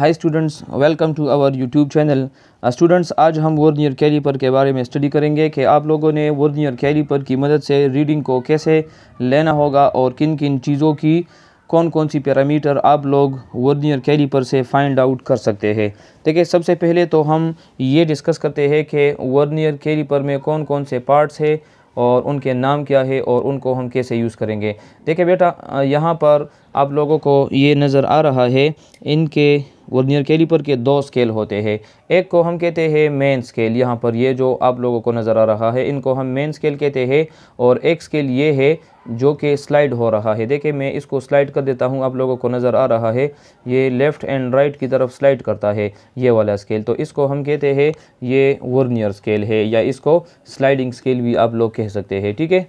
hi students welcome to our YouTube channel students आज हम vernier caliper के बारे में स्टडी करेंगे कि आप लोगों ने वर्नियर कैलीपर की मदद से रीडिंग को कैसे लेना होगा और किन किन चीज़ों की कौन कौन सी पैरामीटर आप लोग वर्नियर कैलीपर से फाइंड आउट कर सकते हैं देखिए सबसे पहले तो हम ये डिस्कस करते हैं कि वर्नियर कैलीपर में कौन कौन से पार्ट्स है और उनके नाम क्या है और उनको हम कैसे यूज़ करेंगे देखिए बेटा यहाँ पर आप लोगों को ये नज़र आ रहा है इनके वर्नियर कैलिपर के दो स्केल होते हैं एक को हम कहते हैं मेन स्केल यहाँ पर ये जो आप लोगों को नज़र आ रहा है इनको हम मेन स्केल कहते हैं और एक स्केल ये है जो कि स्लाइड हो रहा है देखिए मैं इसको स्लाइड कर देता हूँ आप लोगों को नज़र आ रहा है ये लेफ़्ट एंड राइट की तरफ स्लाइड करता है ये वाला स्केल तो इसको हम कहते हैं ये वर्नियर स्केल है या इसको स्लाइडिंग स्केल भी आप लोग कह सकते हैं ठीक है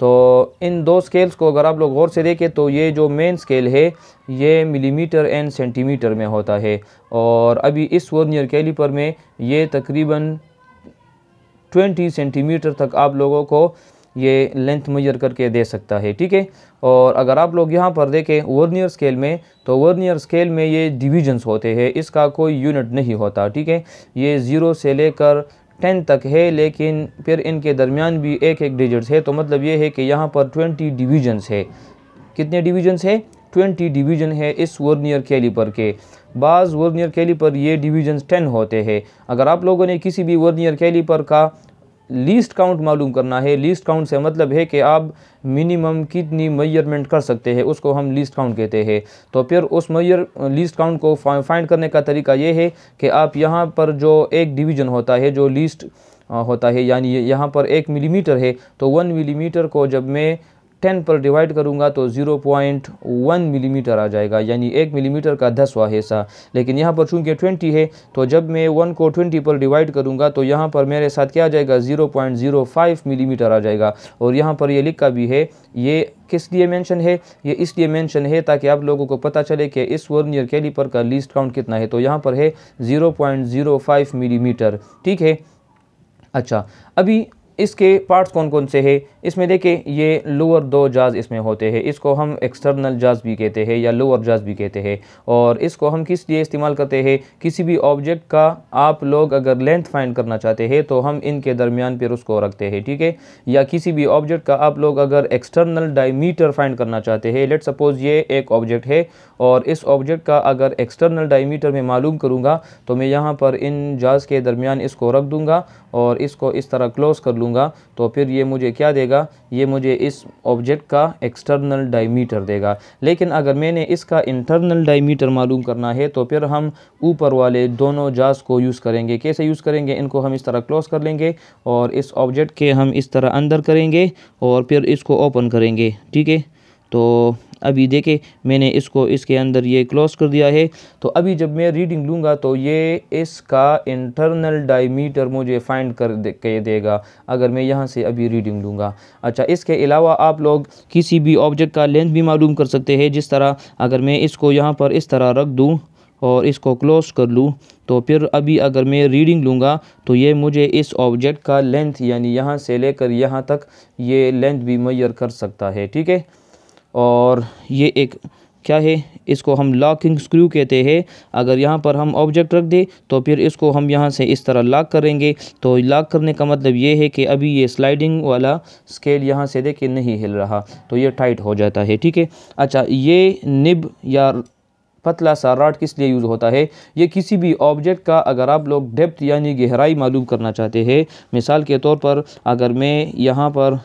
तो इन दो स्केल्स को अगर आप लोग गौर से देखें तो ये जो मेन स्केल है ये मिलीमीटर एंड सेंटीमीटर में होता है और अभी इस वर्नियर कैलिपर में ये तकरीबन 20 सेंटीमीटर तक आप लोगों को ये लेंथ मेजर करके दे सकता है ठीक है और अगर आप लोग यहाँ पर देखें वर्नियर स्केल में तो वर्नियर स्केल में ये डिविजन्स होते हैं इसका कोई यूनिट नहीं होता ठीक है ये ज़ीरो से लेकर टेन तक है लेकिन फिर इनके दरमियान भी एक एक डिजिट्स है तो मतलब ये है कि यहाँ पर ट्वेंटी डिवीजन्स है कितने डिवीजन्स है ट्वेंटी डिवीजन है इस वर्नियर कैलीपर के बाज़ वर्नियर कैलीपर ये डिवीजन्स टेन होते हैं अगर आप लोगों ने किसी भी वर्नियर कैलीपर का लीस्ट काउंट मालूम करना है लीस्ट काउंट से मतलब है कि आप मिनिमम कितनी मैयरमेंट कर सकते हैं उसको हम लीस्ट काउंट कहते हैं तो फिर उस मैयर लीस्ट काउंट को फाइंड करने का तरीका ये है कि आप यहाँ पर जो एक डिवीज़न होता है जो लीस्ट होता है यानी यहाँ पर एक मिलीमीटर है तो वन मिलीमीटर को जब मैं टेन पर डिवाइड करूँगा तो ज़ीरो पॉइंट वन मिलीमीटर आ जाएगा यानी एक मिलीमीटर का दसवा हिस्सा लेकिन यहाँ पर चूंकि ट्वेंटी है तो जब मैं वन को ट्वेंटी पर डिवाइड करूंगा तो यहाँ पर मेरे साथ क्या आ जाएगा zero point zero five millimetre आ जाएगा और यहाँ पर ये लिखा भी है ये किस लिए मेंशन है ये इसलिए मेंशन है ताकि आप लोगों को पता चले कि इस वर्नियर कैलीपर का लीस्ट काउंट कितना है तो यहाँ पर है zero point zero five millimetre ठीक है अच्छा अभी इसके पार्ट्स कौन कौन से है इसमें देखें ये लोअर दो जाज इसमें होते हैं इसको हम एक्सटर्नल जाज भी कहते हैं या लोअर जाज भी कहते हैं और इसको हम किस लिए इस्तेमाल करते हैं किसी भी ऑब्जेक्ट का आप लोग अगर लेंथ फाइंड करना चाहते हैं तो हम इनके दरमियान पर उसको रखते हैं ठीक है या किसी भी ऑब्जेक्ट का आप लोग अगर एक्सटर्नल डाईमीटर फाइंड करना चाहते हैं लेट सपोज ये एक ऑब्जेक्ट है और इस ऑब्जेक्ट का अगर एक्सटर्नल डाईमीटर में मालूम करूँगा तो मैं यहाँ पर इन जाज के दरमियान इसको रख दूँगा और इसको इस तरह क्लोज़ कर लूँगा दूंगा तो फिर ये मुझे क्या देगा ये मुझे इस ऑब्जेक्ट का एक्सटर्नल डायमीटर देगा लेकिन अगर मैंने इसका इंटरनल डायमीटर मालूम करना है तो फिर हम ऊपर वाले दोनों जास को यूज़ करेंगे कैसे यूज़ करेंगे इनको हम इस तरह क्लोज़ कर लेंगे और इस ऑब्जेक्ट के हम इस तरह अंदर करेंगे और फिर इसको ओपन करेंगे ठीक है तो अभी देखे मैंने इसको इसके अंदर ये क्लोज कर दिया है तो अभी जब मैं रीडिंग लूँगा तो ये इसका इंटरनल डायमीटर मुझे फाइंड कर दे, देगा अगर मैं यहाँ से अभी रीडिंग लूँगा अच्छा इसके अलावा आप लोग किसी भी ऑब्जेक्ट का लेंथ भी मालूम कर सकते हैं जिस तरह अगर मैं इसको यहाँ पर इस तरह रख दूँ और इसको क्लोज़ कर लूँ तो फिर अभी अगर मैं रीडिंग लूँगा तो ये मुझे इस ऑब्जेक्ट का लेंथ यानी यहाँ से लेकर यहाँ तक ये लेंथ भी मैयर कर सकता है ठीक है और ये एक क्या है इसको हम लॉकिंग स्क्रू कहते हैं अगर यहाँ पर हम ऑब्जेक्ट रख दें तो फिर इसको हम यहाँ से इस तरह लॉक करेंगे तो लॉक करने का मतलब ये है कि अभी ये स्लाइडिंग वाला स्केल यहाँ से देखे नहीं हिल रहा तो ये टाइट हो जाता है ठीक है अच्छा ये निब या पतला सा रॉड किस लिए यूज़ होता है ये किसी भी ऑब्जेक्ट का अगर आप लोग डेप्थ यानी गहराई मालूम करना चाहते हैं मिसाल के तौर पर अगर मैं यहाँ पर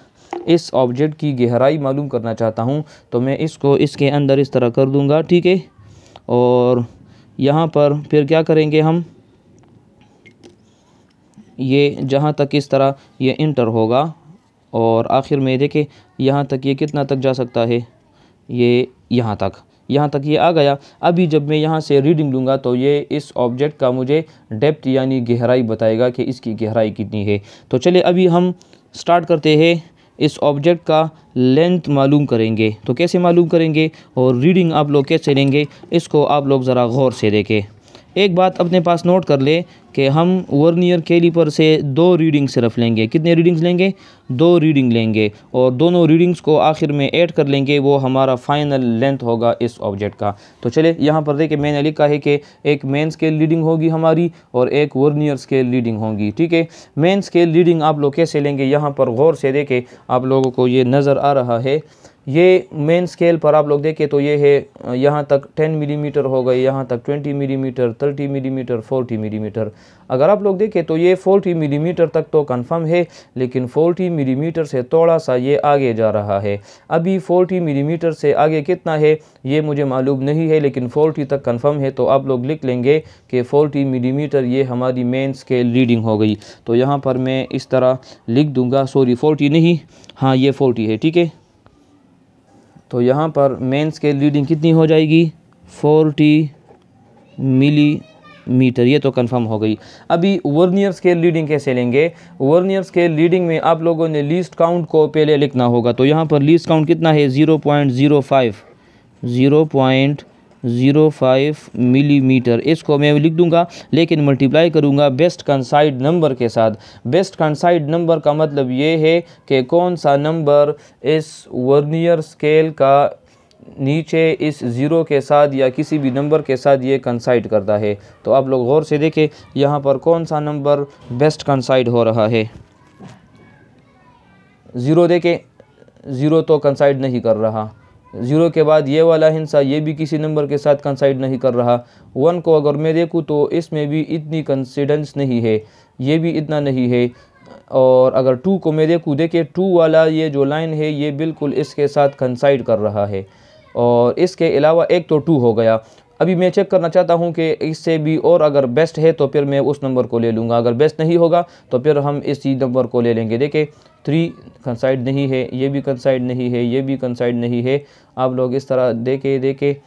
इस ऑब्जेक्ट की गहराई मालूम करना चाहता हूँ तो मैं इसको इसके अंदर इस तरह कर दूँगा ठीक है और यहाँ पर फिर क्या करेंगे हम ये जहाँ तक इस तरह ये इंटर होगा और आखिर में देखे यहाँ तक ये कितना तक जा सकता है ये यहाँ तक यहाँ तक ये आ गया अभी जब मैं यहाँ से रीडिंग लूँगा तो ये इस ऑब्जेक्ट का मुझे डेप्थ यानी गहराई बताएगा कि इसकी गहराई कितनी है तो चलिए अभी हम स्टार्ट करते हैं इस ऑब्जेक्ट का लेंथ मालूम करेंगे तो कैसे मालूम करेंगे और रीडिंग आप लोग कैसे लेंगे इसको आप लोग ज़रा गौर से देखें एक बात अपने पास नोट कर ले कि हम वर्नियर कैलीपर से दो रीडिंग सिर्फ लेंगे कितने रीडिंग्स लेंगे दो रीडिंग लेंगे और दोनों रीडिंग्स को आखिर में ऐड कर लेंगे वो हमारा फाइनल लेंथ होगा इस ऑब्जेक्ट का तो चले यहाँ पर देखे मैंने लिखा है कि एक मेन स्केल रीडिंग होगी हमारी और एक वर्नियर स्केल रीडिंग होगी ठीक है मेन स्केल रीडिंग आप लोग कैसे लेंगे यहाँ पर गौर से देखें आप लोगों को ये नज़र आ रहा है ये मेन स्केल पर आप लोग देखें तो ये है यहाँ तक 10 मिलीमीटर mm हो गई यहाँ तक 20 millimetre mm, 30 millimetre mm, 40 millimetre अगर आप लोग देखें तो ये 40 मिलीमीटर तक तो कंफर्म है लेकिन 40 मिलीमीटर से थोड़ा सा ये आगे जा रहा है अभी 40 मिलीमीटर से आगे कितना है ये मुझे मालूम नहीं है लेकिन 40 तक कंफर्म है तो आप लोग लिख लेंगे कि मिली मिलीमीटर ये हमारी मेन स्केल रीडिंग हो गई तो यहाँ पर मैं इस तरह लिख दूँगा सॉरी फोर्टी नहीं हाँ ये फोर्टी है ठीक है तो यहाँ पर मेंस के लीडिंग कितनी हो जाएगी फोर्टी मिली मीटर ये तो कंफर्म हो गई अभी वर्नियर स्केल लीडिंग कैसे लेंगे वर्नियर स्केल लीडिंग में आप लोगों ने लीस्ट काउंट को पहले लिखना होगा तो यहाँ पर लीस्ट काउंट कितना है zero point zero five zero point zero five millimetre इसको मैं लिख दूंगा लेकिन मल्टीप्लाई करूंगा बेस्ट कंसाइड नंबर के साथ बेस्ट कंसाइड नंबर का मतलब ये है कि कौन सा नंबर इस वर्नियर स्केल का नीचे इस ज़ीरो के साथ या किसी भी नंबर के साथ ये कंसाइड करता है तो आप लोग गौर से देखें यहाँ पर कौन सा नंबर बेस्ट कंसाइड हो रहा है ज़ीरो देखें ज़ीरो तो कंसाइड नहीं कर रहा ज़ीरो के बाद ये वाला हिंसा ये भी किसी नंबर के साथ कंसाइड नहीं कर रहा वन को अगर मैं देखूँ तो इसमें भी इतनी कंसिडेंस नहीं है ये भी इतना नहीं है और अगर टू को मैं देखूँ देखिए टू वाला ये जो लाइन है ये बिल्कुल इसके साथ कंसाइड कर रहा है और इसके अलावा एक तो टू हो गया अभी मैं चेक करना चाहता हूँ कि इससे भी और अगर बेस्ट है तो फिर मैं उस नंबर को ले लूँगा अगर बेस्ट नहीं होगा तो फिर हम इसी नंबर को ले लेंगे देखे थ्री कंसाइड नहीं है ये भी कंसाइड नहीं है ये भी कंसाइड नहीं है आप लोग इस तरह देखे देखे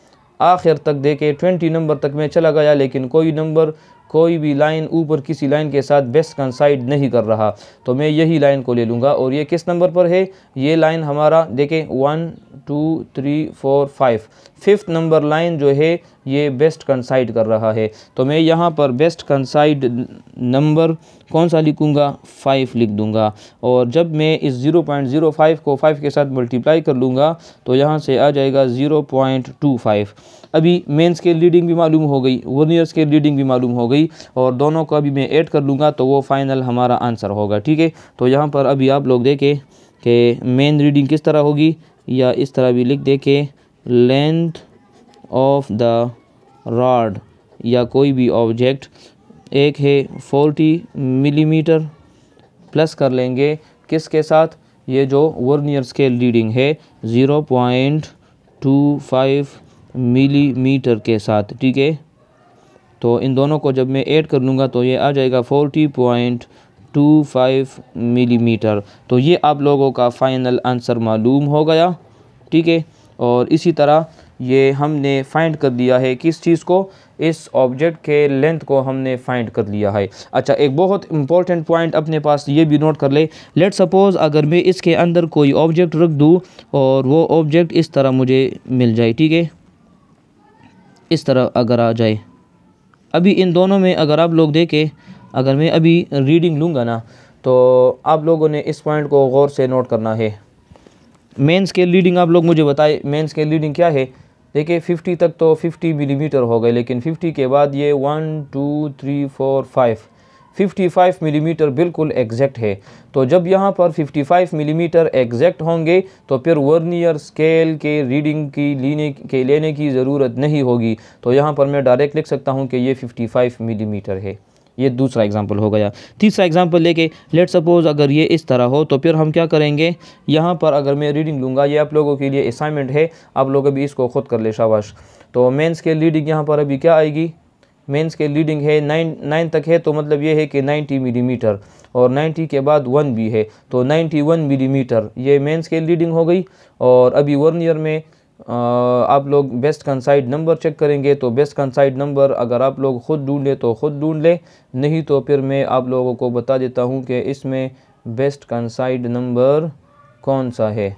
आखिर तक देखे ट्वेंटी नंबर तक मैं चला गया लेकिन कोई नंबर कोई भी लाइन ऊपर किसी लाइन के साथ बेस्ट कंसाइड नहीं कर रहा तो मैं यही लाइन को ले लूँगा और ये किस नंबर पर है ये लाइन हमारा देखें one two three four five fifth number line जो है ये बेस्ट कंसाइड कर रहा है तो मैं यहाँ पर बेस्ट कंसाइड नंबर कौन सा लिखूँगा फाइव लिख दूँगा और जब मैं इस ज़ीरो पॉइंट ज़ीरो फाइव को फाइव के साथ मल्टीप्लाई कर लूँगा तो यहाँ से आ जाएगा ज़ीरो पॉइंट टू फाइव अभी मेंस के लीडिंग भी मालूम हो गई वर्नियर्स के लीडिंग भी मालूम हो गई गई और दोनों को अभी मैं ऐड कर लूँगा तो वो फाइनल हमारा आंसर होगा ठीक है तो यहाँ पर अभी आप लोग देखें कि मेन रीडिंग किस तरह होगी या इस तरह भी लिख देखें लेंथ ऑफ द रॉड या कोई भी ऑब्जेक्ट एक है फोर्टी मिलीमीटर प्लस कर लेंगे किसके साथ ये जो वर्नियर स्केल रीडिंग है zero point two five millimetre के साथ ठीक है तो इन दोनों को जब मैं ऐड कर लूँगा तो ये आ जाएगा forty point two five millimetre तो ये आप लोगों का फ़ाइनल आंसर मालूम हो गया ठीक है और इसी तरह ये हमने फाइंड कर दिया है किस चीज़ को इस ऑब्जेक्ट के लेंथ को हमने फाइंड कर लिया है अच्छा एक बहुत इंपॉर्टेंट पॉइंट अपने पास ये भी नोट कर ले लेट सपोज़ अगर मैं इसके अंदर कोई ऑब्जेक्ट रख दूँ और वो ऑब्जेक्ट इस तरह मुझे मिल जाए ठीक है इस तरह अगर आ जाए अभी इन दोनों में अगर आप लोग देखें अगर मैं अभी रीडिंग लूँगा ना तो आप लोगों ने इस पॉइंट को गौर से नोट करना है मेन स्केल रीडिंग आप लोग मुझे बताए मेन स्केल रीडिंग क्या है देखिए 50 तक तो 50 मिलीमीटर हो गए लेकिन 50 के बाद ये one two three four five 55 millimetre mm बिल्कुल एग्जैक्ट है तो जब यहाँ पर 55 मिलीमीटर mm एग्जैक्ट होंगे तो फिर वर्नियर स्केल के रीडिंग की लेने के लेने की ज़रूरत नहीं होगी तो यहाँ पर मैं डायरेक्ट लिख सकता हूँ कि ये 55 मिलीमीटर mm है ये दूसरा एग्जाम्पल हो गया तीसरा एग्जाम्पल लेके लेट सपोज़ अगर ये इस तरह हो तो फिर हम क्या करेंगे यहाँ पर अगर मैं रीडिंग लूँगा ये आप लोगों के लिए असाइनमेंट है आप लोग अभी इसको खुद कर ले शाबाश तो मेंस के रीडिंग यहाँ पर अभी क्या आएगी मेंस के लीडिंग है नाइन नाइन तक है तो मतलब ये है कि नाइन्टी मिलीमीटर और नाइन्टी के बाद वन भी है तो नाइन्टी वन मिलीमीटर ये मेंस के लीडिंग हो गई और अभी वन ईयर में आ, आप लोग बेस्ट कंसाइड नंबर चेक करेंगे तो बेस्ट कंसाइड नंबर अगर आप लोग ख़ुद ढूँढ लें तो ख़ुद ढूँढ लें नहीं तो फिर मैं आप लोगों को बता देता हूँ कि इसमें बेस्ट कंसाइड नंबर कौन सा है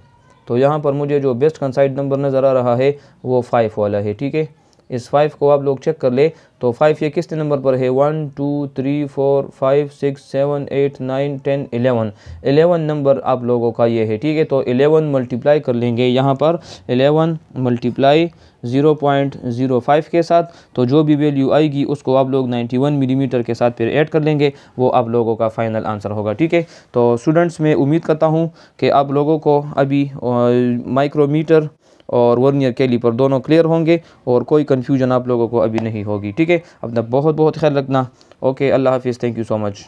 तो यहाँ पर मुझे जो बेस्ट कंसाइड नंबर नज़र आ रहा है वो फाइव वाला है ठीक है इस फाइव को आप लोग चेक कर ले तो फाइव ये किसने नंबर पर है one two three four five six seven eight nine ten eleven eleven number आप लोगों का ये है ठीक है तो एलेवन मल्टीप्लाई कर लेंगे यहाँ पर eleven multiply zero point zero five के साथ तो जो भी वैल्यू आएगी उसको आप लोग नाइन्टी वन मिलीमीटर के साथ फिर ऐड कर लेंगे वो आप लोगों का फाइनल आंसर होगा ठीक है तो स्टूडेंट्स मैं उम्मीद करता हूँ कि आप लोगों को अभी माइक्रोमीटर और वन ईयर कैलीपर दोनों क्लियर होंगे और कोई कन्फ्यूजन आप लोगों को अभी नहीं होगी ठीक है अपना बहुत बहुत ख्याल रखना ओके अल्लाह हाफिज़ थैंक यू सो मच